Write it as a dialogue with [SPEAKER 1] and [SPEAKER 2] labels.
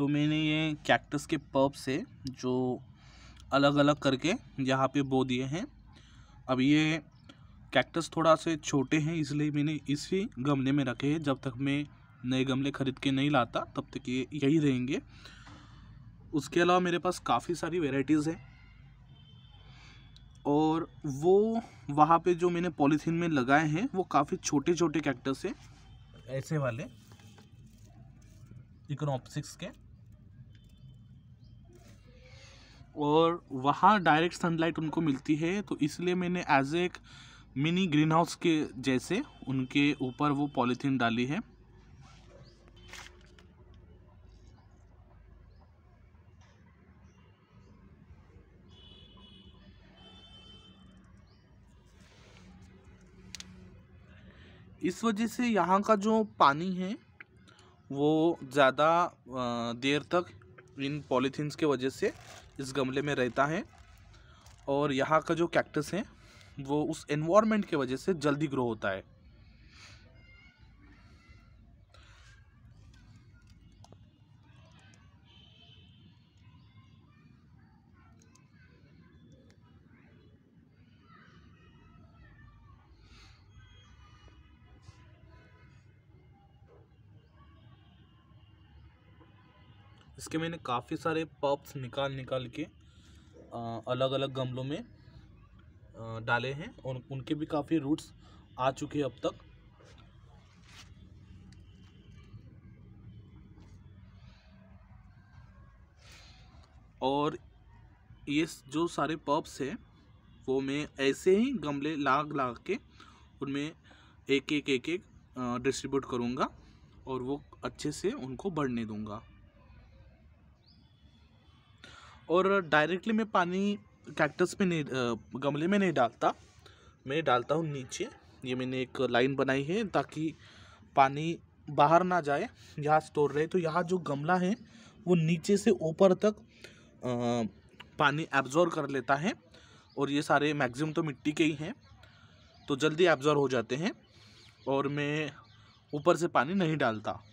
[SPEAKER 1] तो मैंने ये कैक्टस के पर्प से जो अलग अलग करके यहाँ पे बो दिए हैं अब ये कैक्टस थोड़ा से छोटे हैं इसलिए मैंने इसी गमले में रखे हैं जब तक मैं नए गमले ख़रीद के नहीं लाता तब तक ये यही रहेंगे उसके अलावा मेरे पास काफ़ी सारी वेराइटीज़ हैं और वो वहाँ पे जो मैंने पॉलीथीन में लगाए हैं वो काफ़ी छोटे छोटे कैक्टस हैं ऐसे वाले इकोनॉपसिक्स के और वहाँ डायरेक्ट सनलाइट उनको मिलती है तो इसलिए मैंने एज एक मिनी ग्रीन हाउस के जैसे उनके ऊपर वो पॉलीथीन डाली है इस वजह से यहाँ का जो पानी है वो ज़्यादा देर तक इन पॉलीथीन्स के वजह से इस गमले में रहता है और यहाँ का जो कैक्टस है वो उस एनवायरनमेंट के वजह से जल्दी ग्रो होता है इसके मैंने काफ़ी सारे पप्स निकाल निकाल के अलग अलग गमलों में डाले हैं और उनके भी काफ़ी रूट्स आ चुके हैं अब तक और ये जो सारे पप्स हैं वो मैं ऐसे ही गमले लाग लाग के उनमें एक एक एक एक डिस्ट्रीब्यूट करूँगा और वो अच्छे से उनको बढ़ने दूँगा और डायरेक्टली मैं पानी कैक्टस पे नहीं गमले में नहीं डालता मैं डालता हूँ नीचे ये मैंने एक लाइन बनाई है ताकि पानी बाहर ना जाए यहाँ स्टोर रहे तो यहाँ जो गमला है वो नीचे से ऊपर तक आ, पानी एब्जॉर्व कर लेता है और ये सारे मैक्सिमम तो मिट्टी के ही हैं तो जल्दी एब्जॉर्व हो जाते हैं और मैं ऊपर से पानी नहीं डालता